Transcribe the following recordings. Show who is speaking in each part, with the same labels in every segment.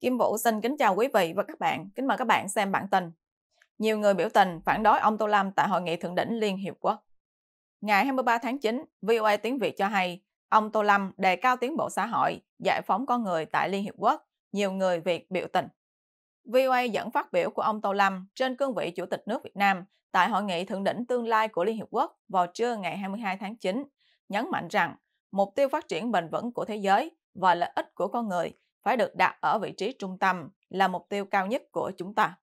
Speaker 1: Kim Vũ xin kính chào quý vị và các bạn. Kính mời các bạn xem bản tin. Nhiều người biểu tình phản đối ông Tô Lâm tại Hội nghị Thượng đỉnh Liên Hiệp Quốc. Ngày 23 tháng 9, VOA Tiếng Việt cho hay, ông Tô Lâm đề cao tiến bộ xã hội, giải phóng con người tại Liên Hiệp Quốc, nhiều người Việt biểu tình. VOA dẫn phát biểu của ông Tô Lâm trên cương vị Chủ tịch nước Việt Nam tại Hội nghị Thượng đỉnh Tương lai của Liên Hiệp Quốc vào trưa ngày 22 tháng 9, nhấn mạnh rằng mục tiêu phát triển bền vững của thế giới và lợi ích của con người phải được đặt ở vị trí trung tâm là mục tiêu cao nhất của chúng ta.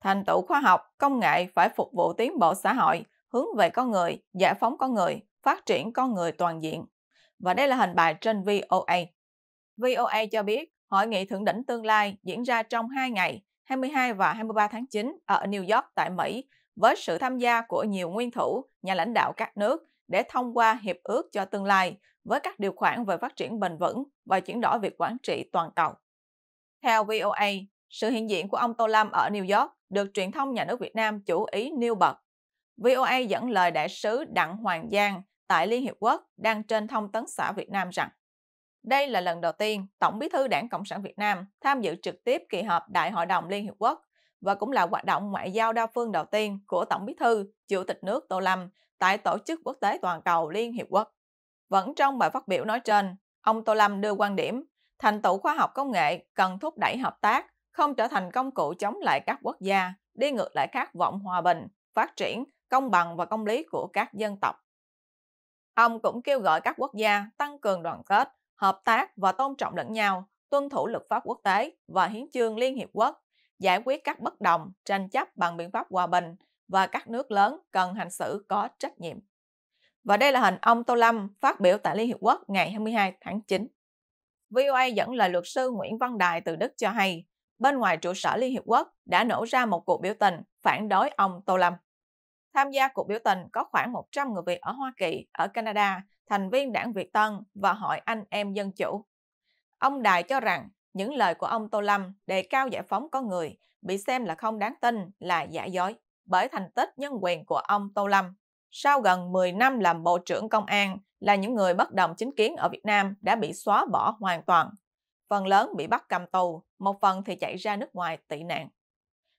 Speaker 1: Thành tựu khoa học, công nghệ phải phục vụ tiến bộ xã hội, hướng về con người, giải phóng con người, phát triển con người toàn diện. Và đây là hình bài trên VOA. VOA cho biết hội nghị thượng đỉnh tương lai diễn ra trong 2 ngày, 22 và 23 tháng 9 ở New York tại Mỹ với sự tham gia của nhiều nguyên thủ, nhà lãnh đạo các nước, để thông qua hiệp ước cho tương lai với các điều khoản về phát triển bền vững và chuyển đổi việc quản trị toàn cầu. Theo VOA, sự hiện diện của ông Tô Lâm ở New York được truyền thông nhà nước Việt Nam chủ ý nêu bật. VOA dẫn lời đại sứ Đặng Hoàng Giang tại Liên Hiệp Quốc đang trên thông tấn xã Việt Nam rằng đây là lần đầu tiên Tổng bí thư Đảng Cộng sản Việt Nam tham dự trực tiếp kỳ họp Đại hội đồng Liên Hiệp Quốc và cũng là hoạt động ngoại giao đa phương đầu tiên của Tổng bí thư, Chủ tịch nước Tô Lâm tại Tổ chức Quốc tế Toàn cầu Liên Hiệp Quốc. Vẫn trong bài phát biểu nói trên, ông Tô Lâm đưa quan điểm thành tựu khoa học công nghệ cần thúc đẩy hợp tác, không trở thành công cụ chống lại các quốc gia, đi ngược lại khát vọng hòa bình, phát triển, công bằng và công lý của các dân tộc. Ông cũng kêu gọi các quốc gia tăng cường đoàn kết, hợp tác và tôn trọng lẫn nhau, tuân thủ luật pháp quốc tế và hiến chương Liên Hiệp Quốc, giải quyết các bất đồng, tranh chấp bằng biện pháp hòa bình, và các nước lớn cần hành xử có trách nhiệm. Và đây là hình ông Tô Lâm phát biểu tại Liên Hiệp Quốc ngày 22 tháng 9. VOA dẫn lời luật sư Nguyễn Văn đài từ Đức cho hay, bên ngoài trụ sở Liên Hiệp Quốc đã nổ ra một cuộc biểu tình phản đối ông Tô Lâm. Tham gia cuộc biểu tình có khoảng 100 người Việt ở Hoa Kỳ, ở Canada, thành viên đảng Việt Tân và Hội Anh Em Dân Chủ. Ông Đài cho rằng những lời của ông Tô Lâm đề cao giải phóng con người bị xem là không đáng tin, là giả dối bởi thành tích nhân quyền của ông Tô Lâm. Sau gần 10 năm làm Bộ trưởng Công an, là những người bất đồng chính kiến ở Việt Nam đã bị xóa bỏ hoàn toàn. Phần lớn bị bắt cầm tù, một phần thì chạy ra nước ngoài tị nạn.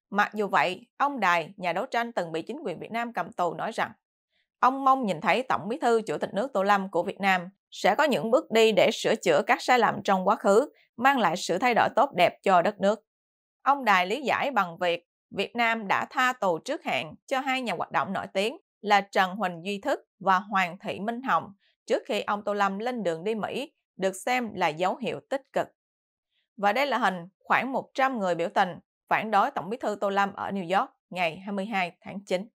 Speaker 1: Mặc dù vậy, ông Đài, nhà đấu tranh từng bị chính quyền Việt Nam cầm tù nói rằng ông mong nhìn thấy Tổng bí thư Chủ tịch nước Tô Lâm của Việt Nam sẽ có những bước đi để sửa chữa các sai lầm trong quá khứ, mang lại sự thay đổi tốt đẹp cho đất nước. Ông Đài lý giải bằng việc Việt Nam đã tha tù trước hạn cho hai nhà hoạt động nổi tiếng là Trần Huỳnh Duy Thức và Hoàng Thị Minh Hồng trước khi ông Tô Lâm lên đường đi Mỹ được xem là dấu hiệu tích cực. Và đây là hình khoảng 100 người biểu tình phản đối Tổng bí thư Tô Lâm ở New York ngày 22 tháng 9.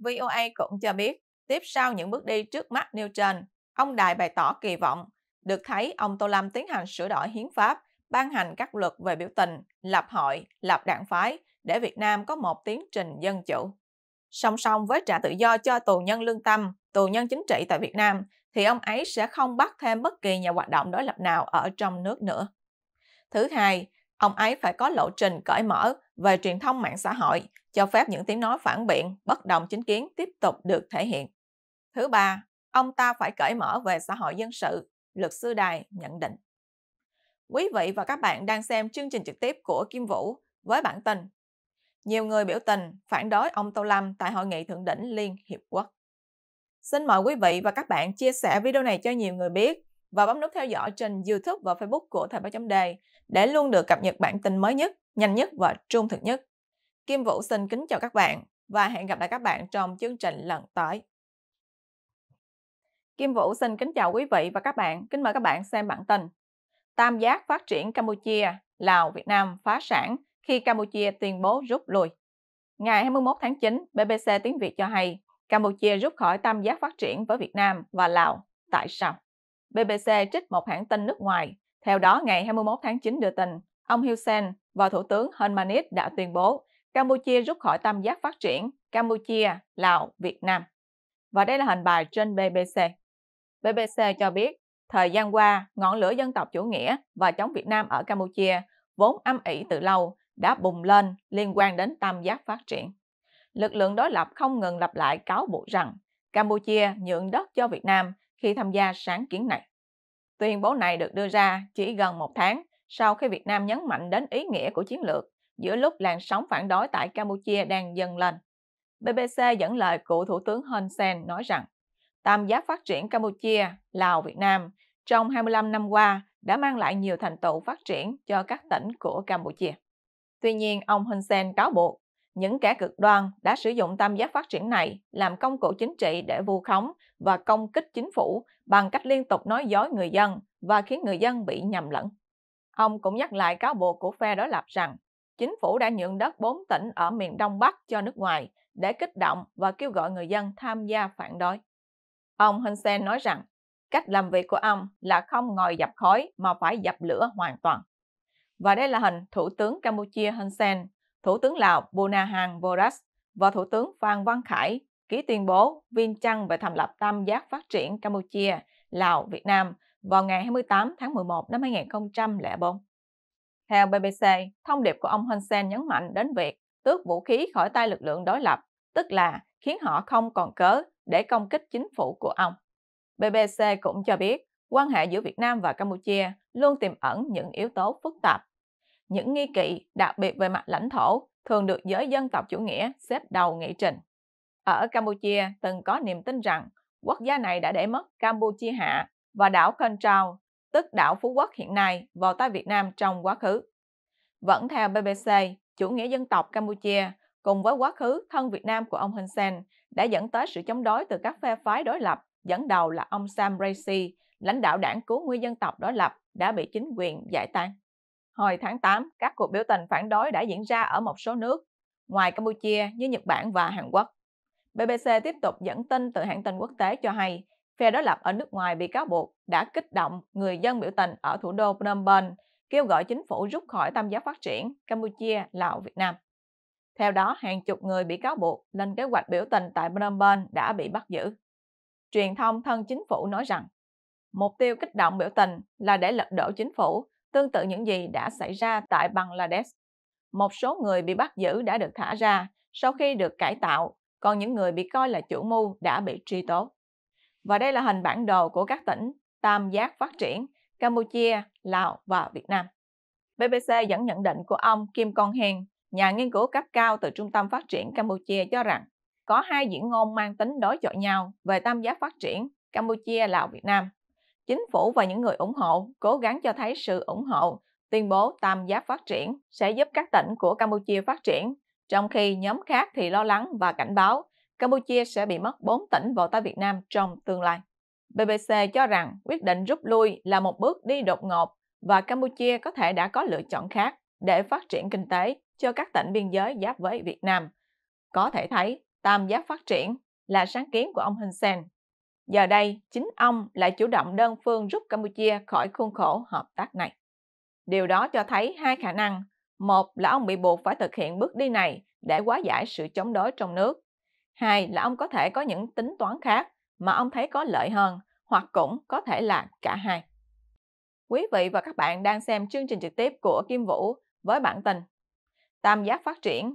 Speaker 1: VOA cũng cho biết, tiếp sau những bước đi trước mắt nêu trên, ông Đài bày tỏ kỳ vọng được thấy ông Tô Lâm tiến hành sửa đổi hiến pháp, ban hành các luật về biểu tình, lập hội, lập đảng phái, để Việt Nam có một tiến trình dân chủ. Song song với trả tự do cho tù nhân lương tâm, tù nhân chính trị tại Việt Nam, thì ông ấy sẽ không bắt thêm bất kỳ nhà hoạt động đối lập nào ở trong nước nữa. Thứ hai, ông ấy phải có lộ trình cởi mở về truyền thông mạng xã hội, cho phép những tiếng nói phản biện, bất đồng chính kiến tiếp tục được thể hiện. Thứ ba, ông ta phải cởi mở về xã hội dân sự, luật sư Đài nhận định. Quý vị và các bạn đang xem chương trình trực tiếp của Kim Vũ với bản tin nhiều người biểu tình phản đối ông Tô Lâm tại Hội nghị Thượng đỉnh Liên Hiệp Quốc. Xin mời quý vị và các bạn chia sẻ video này cho nhiều người biết và bấm nút theo dõi trên YouTube và Facebook của Thời báo chấm đề để luôn được cập nhật bản tin mới nhất, nhanh nhất và trung thực nhất. Kim Vũ xin kính chào các bạn và hẹn gặp lại các bạn trong chương trình lần tới. Kim Vũ xin kính chào quý vị và các bạn, kính mời các bạn xem bản tin. Tam giác phát triển Campuchia, Lào, Việt Nam phá sản khi Campuchia tuyên bố rút lui. Ngày 21 tháng 9, BBC tiếng Việt cho hay Campuchia rút khỏi tam giác phát triển với Việt Nam và Lào. Tại sao? BBC trích một hãng tin nước ngoài. Theo đó, ngày 21 tháng 9 đưa tin, ông Hun Sen và Thủ tướng Hun Manet đã tuyên bố Campuchia rút khỏi tam giác phát triển Campuchia, Lào, Việt Nam. Và đây là hình bài trên BBC. BBC cho biết, thời gian qua, ngọn lửa dân tộc chủ nghĩa và chống Việt Nam ở Campuchia vốn âm ỉ từ lâu đã bùng lên liên quan đến tam giác phát triển. Lực lượng đối lập không ngừng lặp lại cáo buộc rằng Campuchia nhượng đất cho Việt Nam khi tham gia sáng kiến này. Tuyên bố này được đưa ra chỉ gần một tháng sau khi Việt Nam nhấn mạnh đến ý nghĩa của chiến lược giữa lúc làn sóng phản đối tại Campuchia đang dâng lên. BBC dẫn lời cựu Thủ tướng Hun Sen nói rằng tam giác phát triển Campuchia, Lào, Việt Nam trong 25 năm qua đã mang lại nhiều thành tựu phát triển cho các tỉnh của Campuchia. Tuy nhiên, ông Hun Sen cáo buộc những kẻ cực đoan đã sử dụng tam giác phát triển này làm công cụ chính trị để vu khống và công kích chính phủ bằng cách liên tục nói dối người dân và khiến người dân bị nhầm lẫn. Ông cũng nhắc lại cáo buộc của phe đối lập rằng chính phủ đã nhượng đất 4 tỉnh ở miền Đông Bắc cho nước ngoài để kích động và kêu gọi người dân tham gia phản đối. Ông Hun Sen nói rằng cách làm việc của ông là không ngồi dập khói mà phải dập lửa hoàn toàn. Và đây là hình Thủ tướng Campuchia Hun Sen, Thủ tướng Lào Bonahan Boras và Thủ tướng Phan Văn Khải ký tuyên bố Viên Chăn về thành lập tam giác phát triển Campuchia, Lào, Việt Nam vào ngày 28 tháng 11 năm 2004. Theo BBC, thông điệp của ông Hun Sen nhấn mạnh đến việc tước vũ khí khỏi tay lực lượng đối lập, tức là khiến họ không còn cớ để công kích chính phủ của ông. BBC cũng cho biết quan hệ giữa Việt Nam và Campuchia luôn tiềm ẩn những yếu tố phức tạp. Những nghi kỵ, đặc biệt về mặt lãnh thổ, thường được giới dân tộc chủ nghĩa xếp đầu nghị trình. Ở Campuchia từng có niềm tin rằng quốc gia này đã để mất Campuchia Hạ và đảo Con Trao, tức đảo Phú Quốc hiện nay, vào tay Việt Nam trong quá khứ. Vẫn theo BBC, chủ nghĩa dân tộc Campuchia cùng với quá khứ thân Việt Nam của ông Hun Sen đã dẫn tới sự chống đối từ các phe phái đối lập dẫn đầu là ông Sam Rainsy, lãnh đạo đảng cứu nguyên dân tộc đối lập, đã bị chính quyền giải tán. Hồi tháng 8, các cuộc biểu tình phản đối đã diễn ra ở một số nước, ngoài Campuchia như Nhật Bản và Hàn Quốc. BBC tiếp tục dẫn tin từ hãng tin quốc tế cho hay, phe đối lập ở nước ngoài bị cáo buộc đã kích động người dân biểu tình ở thủ đô Phnom Penh, kêu gọi chính phủ rút khỏi tam giác phát triển Campuchia, Lào, Việt Nam. Theo đó, hàng chục người bị cáo buộc lên kế hoạch biểu tình tại Phnom Penh đã bị bắt giữ truyền thông thân chính phủ nói rằng mục tiêu kích động biểu tình là để lật đổ chính phủ, tương tự những gì đã xảy ra tại Bangladesh. Một số người bị bắt giữ đã được thả ra sau khi được cải tạo, còn những người bị coi là chủ mưu đã bị truy tố. Và đây là hình bản đồ của các tỉnh tam giác phát triển Campuchia, Lào và Việt Nam. BBC dẫn nhận định của ông Kim Con Hiền, nhà nghiên cứu cấp cao từ Trung tâm Phát triển Campuchia cho rằng có hai diễn ngôn mang tính đối chọi nhau về tam giác phát triển Campuchia, Lào, Việt Nam. Chính phủ và những người ủng hộ cố gắng cho thấy sự ủng hộ tuyên bố tam giác phát triển sẽ giúp các tỉnh của Campuchia phát triển, trong khi nhóm khác thì lo lắng và cảnh báo Campuchia sẽ bị mất 4 tỉnh vào tay Việt Nam trong tương lai. BBC cho rằng quyết định rút lui là một bước đi đột ngột và Campuchia có thể đã có lựa chọn khác để phát triển kinh tế cho các tỉnh biên giới giáp với Việt Nam. Có thể thấy, tam giác phát triển là sáng kiến của ông Hun Sen. Giờ đây, chính ông lại chủ động đơn phương rút Campuchia khỏi khuôn khổ hợp tác này. Điều đó cho thấy hai khả năng. Một là ông bị buộc phải thực hiện bước đi này để hóa giải sự chống đối trong nước. Hai là ông có thể có những tính toán khác mà ông thấy có lợi hơn hoặc cũng có thể là cả hai. Quý vị và các bạn đang xem chương trình trực tiếp của Kim Vũ với bản tin Tam giác phát triển